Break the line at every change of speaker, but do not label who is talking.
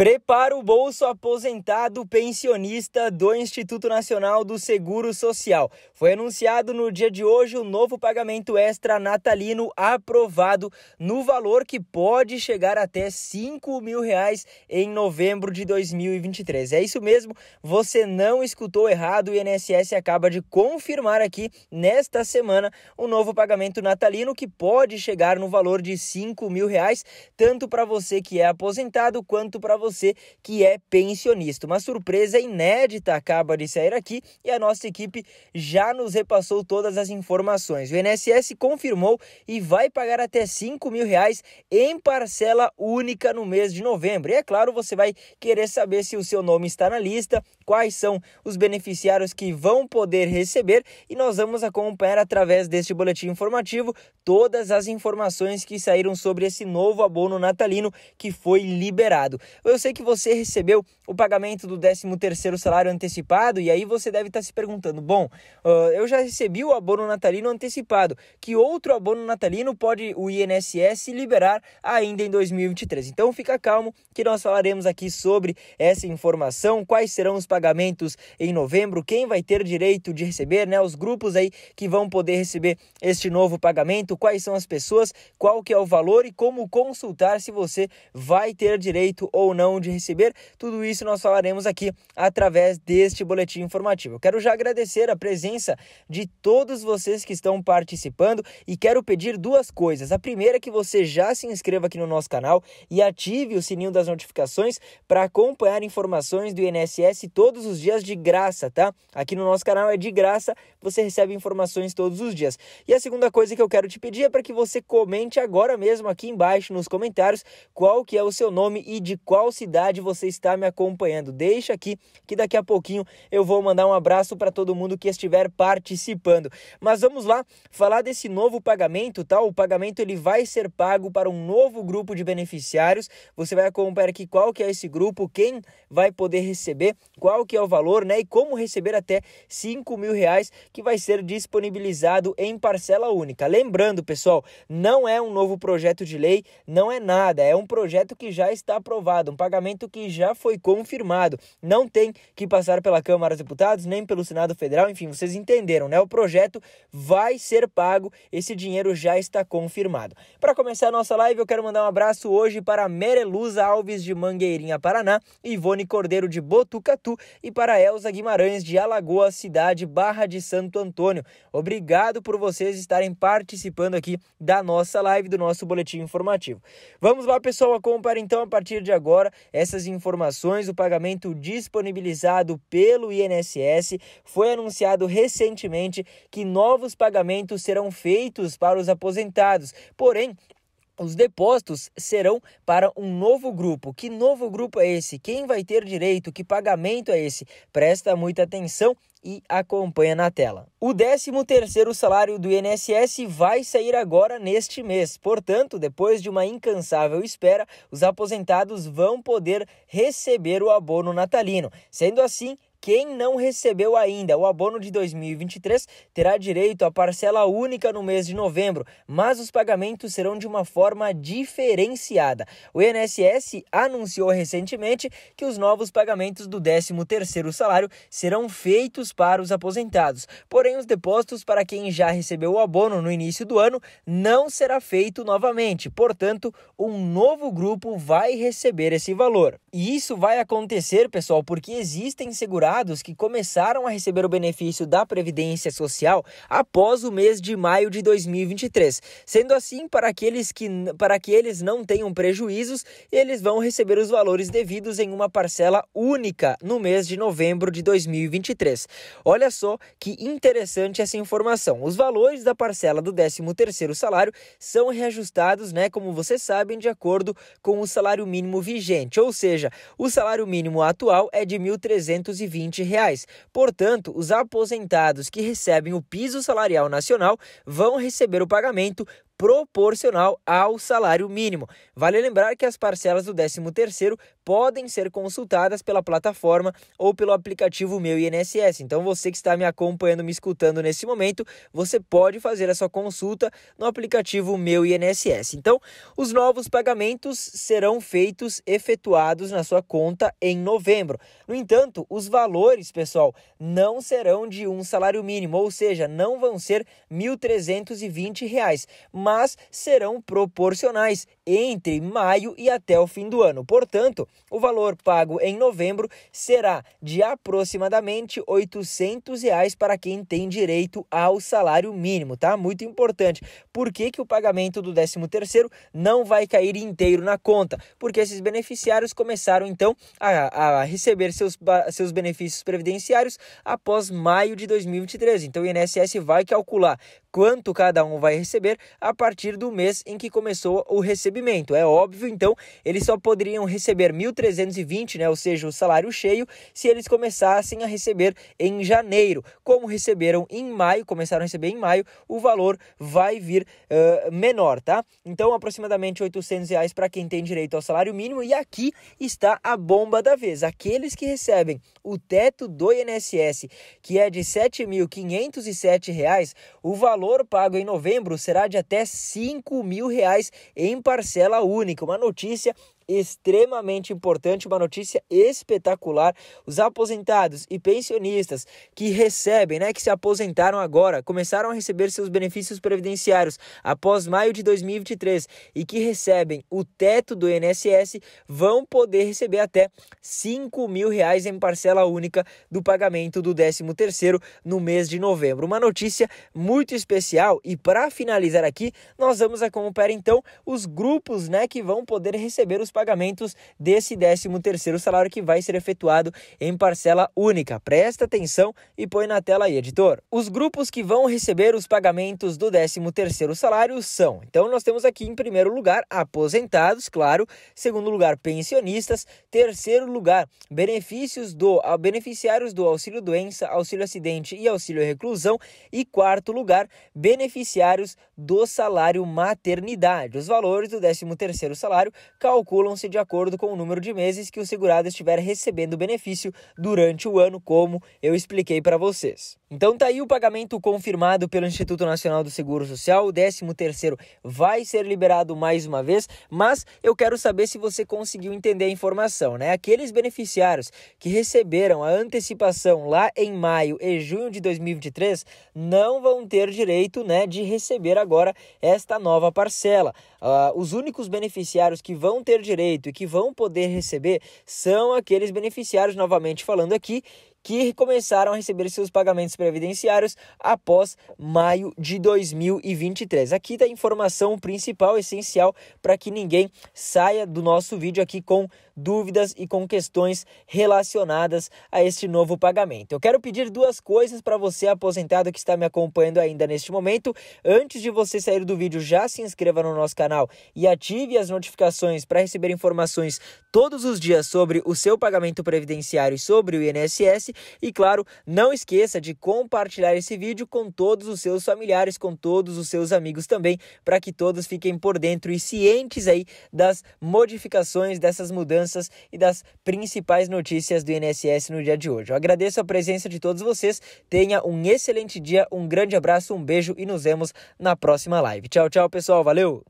Prepara o bolso aposentado pensionista do Instituto Nacional do Seguro Social. Foi anunciado no dia de hoje o novo pagamento extra natalino aprovado no valor que pode chegar até 5 mil reais em novembro de 2023. É isso mesmo, você não escutou errado, o INSS acaba de confirmar aqui nesta semana o um novo pagamento natalino que pode chegar no valor de 5 mil reais, tanto para você que é aposentado quanto para você você que é pensionista. Uma surpresa inédita acaba de sair aqui e a nossa equipe já nos repassou todas as informações. O INSS confirmou e vai pagar até 5 mil reais em parcela única no mês de novembro. E é claro, você vai querer saber se o seu nome está na lista, quais são os beneficiários que vão poder receber e nós vamos acompanhar através deste boletim informativo todas as informações que saíram sobre esse novo abono natalino que foi liberado. Eu sei que você recebeu o pagamento do 13º salário antecipado e aí você deve estar tá se perguntando, bom, eu já recebi o abono natalino antecipado, que outro abono natalino pode o INSS liberar ainda em 2023? Então fica calmo que nós falaremos aqui sobre essa informação, quais serão os pagamentos em novembro, quem vai ter direito de receber, né, os grupos aí que vão poder receber este novo pagamento, quais são as pessoas, qual que é o valor e como consultar se você vai ter direito ou não não de receber. Tudo isso nós falaremos aqui através deste boletim informativo. Eu quero já agradecer a presença de todos vocês que estão participando e quero pedir duas coisas. A primeira é que você já se inscreva aqui no nosso canal e ative o sininho das notificações para acompanhar informações do INSS todos os dias de graça, tá? Aqui no nosso canal é de graça, você recebe informações todos os dias. E a segunda coisa que eu quero te pedir é para que você comente agora mesmo aqui embaixo nos comentários qual que é o seu nome e de qual qual cidade você está me acompanhando. Deixa aqui que daqui a pouquinho eu vou mandar um abraço para todo mundo que estiver participando. Mas vamos lá falar desse novo pagamento, tá? O pagamento ele vai ser pago para um novo grupo de beneficiários. Você vai acompanhar aqui qual que é esse grupo, quem vai poder receber, qual que é o valor, né? E como receber até 5 mil reais que vai ser disponibilizado em parcela única. Lembrando, pessoal, não é um novo projeto de lei, não é nada, é um projeto que já está aprovado, um pagamento que já foi confirmado. Não tem que passar pela Câmara dos Deputados nem pelo Senado Federal, enfim, vocês entenderam, né? O projeto vai ser pago, esse dinheiro já está confirmado. Para começar a nossa live, eu quero mandar um abraço hoje para Mereluza Alves de Mangueirinha, Paraná, Ivone Cordeiro de Botucatu e para Elza Guimarães de Alagoas, cidade Barra de Santo Antônio. Obrigado por vocês estarem participando aqui da nossa live, do nosso boletim informativo. Vamos lá, pessoal, acompanhar então a partir de agora essas informações, o pagamento disponibilizado pelo INSS foi anunciado recentemente que novos pagamentos serão feitos para os aposentados. Porém, os depósitos serão para um novo grupo. Que novo grupo é esse? Quem vai ter direito? Que pagamento é esse? Presta muita atenção e acompanha na tela. O 13º salário do INSS vai sair agora neste mês. Portanto, depois de uma incansável espera, os aposentados vão poder receber o abono natalino. Sendo assim, quem não recebeu ainda o abono de 2023 terá direito à parcela única no mês de novembro, mas os pagamentos serão de uma forma diferenciada. O INSS anunciou recentemente que os novos pagamentos do 13º salário serão feitos para os aposentados. Porém, os depósitos para quem já recebeu o abono no início do ano não será feito novamente. Portanto, um novo grupo vai receber esse valor. E isso vai acontecer, pessoal, porque existem segurados que começaram a receber o benefício da Previdência Social após o mês de maio de 2023. Sendo assim, para aqueles que, para que eles não tenham prejuízos, eles vão receber os valores devidos em uma parcela única no mês de novembro de 2023. Olha só que interessante essa informação. Os valores da parcela do 13º salário são reajustados, né, como vocês sabem, de acordo com o salário mínimo vigente, ou seja, o salário mínimo atual é de R$ 1.320 reais. Portanto, os aposentados que recebem o piso salarial nacional vão receber o pagamento proporcional ao salário mínimo. Vale lembrar que as parcelas do 13º podem ser consultadas pela plataforma ou pelo aplicativo Meu INSS. Então você que está me acompanhando, me escutando nesse momento, você pode fazer a sua consulta no aplicativo Meu INSS. Então, os novos pagamentos serão feitos efetuados na sua conta em novembro. No entanto, os valores, pessoal, não serão de um salário mínimo, ou seja, não vão ser R$ 1.320, mas serão proporcionais entre maio e até o fim do ano. Portanto, o valor pago em novembro será de aproximadamente R$ 800 reais para quem tem direito ao salário mínimo, tá? Muito importante. Por que, que o pagamento do 13º não vai cair inteiro na conta? Porque esses beneficiários começaram, então, a, a receber seus, seus benefícios previdenciários após maio de 2023. Então, o INSS vai calcular quanto cada um vai receber a partir do mês em que começou o recebimento. É óbvio, então, eles só poderiam receber 1.320, né, ou seja, o salário cheio, se eles começassem a receber em janeiro. Como receberam em maio, começaram a receber em maio, o valor vai vir uh, menor, tá? Então, aproximadamente 800 reais para quem tem direito ao salário mínimo. E aqui está a bomba da vez. Aqueles que recebem o teto do INSS, que é de R$ 7.507, o valor pago em novembro será de até 5 mil reais em parcela única. Uma notícia extremamente importante, uma notícia espetacular. Os aposentados e pensionistas que recebem, né, que se aposentaram agora, começaram a receber seus benefícios previdenciários após maio de 2023 e que recebem o teto do INSS vão poder receber até 5 mil reais em parcela única do pagamento do 13 terceiro no mês de novembro. Uma notícia muito especial e para finalizar aqui, nós vamos acompanhar então os grupos, né, que vão poder receber os pagamentos desse 13 terceiro salário que vai ser efetuado em parcela única. Presta atenção e põe na tela aí, editor. Os grupos que vão receber os pagamentos do 13 terceiro salário são, então nós temos aqui em primeiro lugar aposentados, claro, segundo lugar pensionistas, terceiro lugar benefícios do beneficiários do auxílio doença, auxílio acidente e auxílio reclusão e quarto lugar beneficiários do salário maternidade. Os valores do 13 terceiro salário calculam calculam-se de acordo com o número de meses que o segurado estiver recebendo benefício durante o ano, como eu expliquei para vocês. Então tá aí o pagamento confirmado pelo Instituto Nacional do Seguro Social, o 13º vai ser liberado mais uma vez, mas eu quero saber se você conseguiu entender a informação, né? Aqueles beneficiários que receberam a antecipação lá em maio e junho de 2023 não vão ter direito, né, de receber agora esta nova parcela. Uh, os únicos beneficiários que vão ter direito direito e que vão poder receber são aqueles beneficiários, novamente falando aqui, que começaram a receber seus pagamentos previdenciários após maio de 2023. Aqui está a informação principal, essencial, para que ninguém saia do nosso vídeo aqui com dúvidas e com questões relacionadas a este novo pagamento. Eu quero pedir duas coisas para você aposentado que está me acompanhando ainda neste momento. Antes de você sair do vídeo, já se inscreva no nosso canal e ative as notificações para receber informações todos os dias sobre o seu pagamento previdenciário e sobre o INSS interesse. E claro, não esqueça de compartilhar esse vídeo com todos os seus familiares, com todos os seus amigos também, para que todos fiquem por dentro e cientes aí das modificações, dessas mudanças e das principais notícias do INSS no dia de hoje. Eu agradeço a presença de todos vocês. Tenha um excelente dia, um grande abraço, um beijo e nos vemos na próxima live. Tchau, tchau, pessoal. Valeu!